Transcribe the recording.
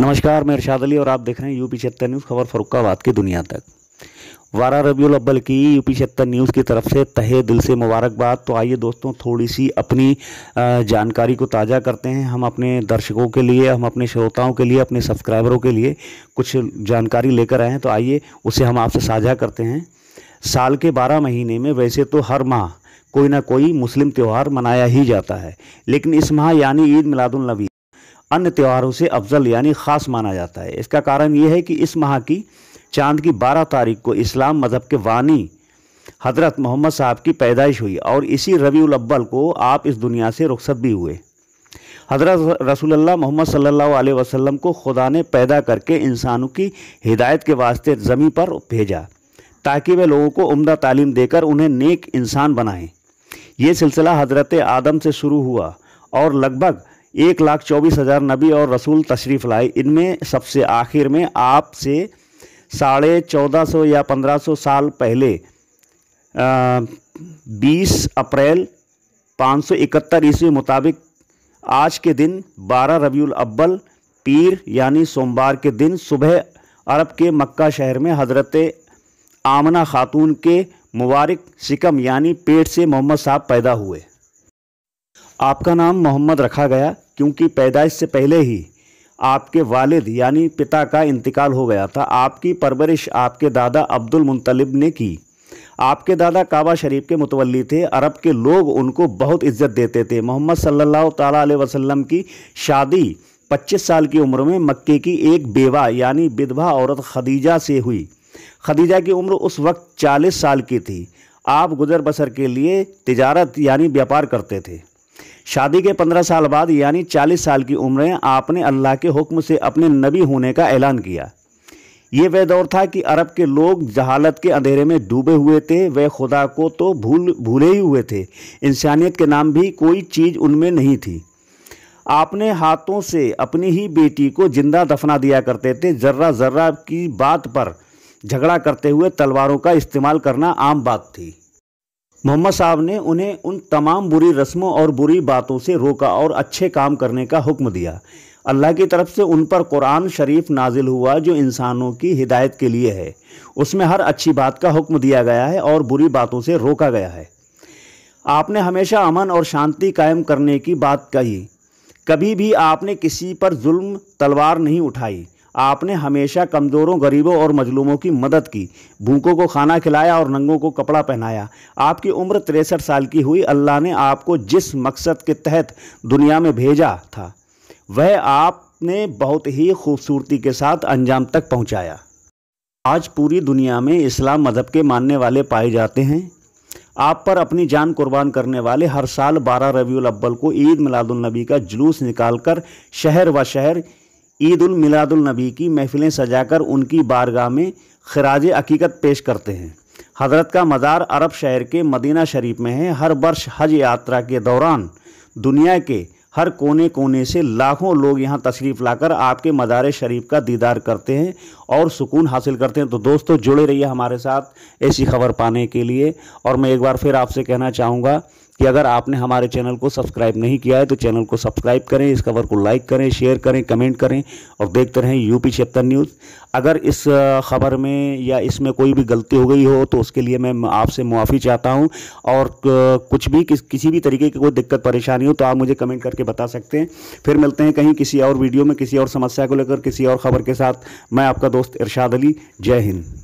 नमस्कार मैं अरशाद अली और आप देख रहे हैं यूपी छत्तर न्यूज़ खबर फरुखाबाद की दुनिया तक वारा रबी अब्बल की यूपी छत्तर न्यूज़ की तरफ से तहे दिल से मुबारकबाद तो आइए दोस्तों थोड़ी सी अपनी जानकारी को ताज़ा करते हैं हम अपने दर्शकों के लिए हम अपने श्रोताओं के लिए अपने सब्सक्राइबरों के लिए कुछ जानकारी लेकर आए हैं तो आइए उसे हम आपसे साझा करते हैं साल के बारह महीने में वैसे तो हर माह कोई ना कोई मुस्लिम त्यौहार मनाया ही जाता है लेकिन इस माह यानी ईद मिलादुलनबी अन्य त्योहारों से अफजल यानी ख़ास माना जाता है इसका कारण यह है कि इस माह की चांद की 12 तारीख को इस्लाम मज़हब के वानी हज़रत मोहम्मद साहब की पैदाइश हुई और इसी रबी अब्बल को आप इस दुनिया से रुखसत भी हुए हज़रत रसूलुल्लाह मोहम्मद सल्लल्लाहु अलैहि वसल्लम को खुदा ने पैदा करके इंसानों की हिदायत के वास्ते ज़मीं पर भेजा ताकि वे लोगों को उम्दा तालीम देकर उन्हें नेक इंसान बनाएं ये सिलसिला हज़रत आदम से शुरू हुआ और लगभग एक लाख चौबीस हज़ार नबी और रसूल तशरीफ़ लाए इनमें सबसे आखिर में आपसे साढ़े चौदह सौ या पंद्रह सौ साल पहले बीस अप्रैल पाँच सौ इकहत्तर ईस्वी मुताबिक आज के दिन बारह रबी अव्वल पीर यानी सोमवार के दिन सुबह अरब के मक्का शहर में हज़रत आमना खातून के मुबारक सिकम यानी पेट से मोहम्मद साहब पैदा हुए आपका नाम मोहम्मद रखा गया क्योंकि पैदाइश से पहले ही आपके वालिद यानी पिता का इंतकाल हो गया था आपकी परवरिश आपके दादा अब्दुल मुंतलिब ने की आपके दादा काबा शरीफ के मुतवली थे अरब के लोग उनको बहुत इज्जत देते थे मोहम्मद सल्लल्लाहु अलैहि वसल्लम की शादी 25 साल की उम्र में मक्के की एक बेवा यानी विधवा औरत खदीजा से हुई खदीजा की उम्र उस वक्त 40 साल की थी आप गुजर बसर के लिए तिजारत यानी व्यापार करते थे शादी के पंद्रह साल बाद यानी चालीस साल की उम्र में आपने अल्लाह के हुक्म से अपने नबी होने का ऐलान किया ये वह दौर था कि अरब के लोग जहालत के अंधेरे में डूबे हुए थे वह खुदा को तो भूल भूले ही हुए थे इंसानियत के नाम भी कोई चीज़ उनमें नहीं थी आपने हाथों से अपनी ही बेटी को जिंदा दफना दिया करते थे जर्रा जर्रा की बात पर झगड़ा करते हुए तलवारों का इस्तेमाल करना आम बात थी मोहम्मद साहब ने उन्हें उन तमाम बुरी रस्मों और बुरी बातों से रोका और अच्छे काम करने का हुक्म दिया अल्लाह की तरफ से उन पर कुरान शरीफ नाजिल हुआ जो इंसानों की हिदायत के लिए है उसमें हर अच्छी बात का हुक्म दिया गया है और बुरी बातों से रोका गया है आपने हमेशा अमन और शांति कायम करने की बात कही कभी भी आपने किसी पर जुल्म तलवार नहीं उठाई आपने हमेशा कमज़ोरों गरीबों और मजलूमों की मदद की भूखों को खाना खिलाया और नंगों को कपड़ा पहनाया आपकी उम्र तिरसठ साल की हुई अल्लाह ने आपको जिस मकसद के तहत दुनिया में भेजा था वह आपने बहुत ही खूबसूरती के साथ अंजाम तक पहुँचाया आज पूरी दुनिया में इस्लाम मज़हब के मानने वाले पाए जाते हैं आप पर अपनी जान कुर्बान करने वाले हर साल 12 रबी अव्वल को ईद मिलादुलनबी का जुलूस निकालकर शहर व शहर ईद उल मिलादुल नबी की महफिलें सजाकर उनकी बारगाह में खराज अकीकत पेश करते हैं हज़रत का मज़ार अरब शहर के मदीना शरीफ में है हर वर्ष हज यात्रा के दौरान दुनिया के हर कोने कोने से लाखों लोग यहाँ तशरीफ़ लाकर आपके मदार शरीफ का दीदार करते हैं और सुकून हासिल करते हैं तो दोस्तों जुड़े रहिए हमारे साथ ऐसी खबर पाने के लिए और मैं एक बार फिर आपसे कहना चाहूँगा कि अगर आपने हमारे चैनल को सब्सक्राइब नहीं किया है तो चैनल को सब्सक्राइब करें इस खबर को लाइक करें शेयर करें कमेंट करें और देखते रहें यूपी छिहत्तर न्यूज़ अगर इस खबर में या इसमें कोई भी गलती हो गई हो तो उसके लिए मैं आपसे मुआफ़ी चाहता हूँ और कुछ भी कि, किसी भी तरीके की कोई दिक्कत परेशानी हो तो आप मुझे कमेंट करके बता सकते हैं फिर मिलते हैं कहीं किसी और वीडियो में किसी और समस्या को लेकर किसी और खबर के साथ मैं आपका दोस्त इरशाद अली जय हिंद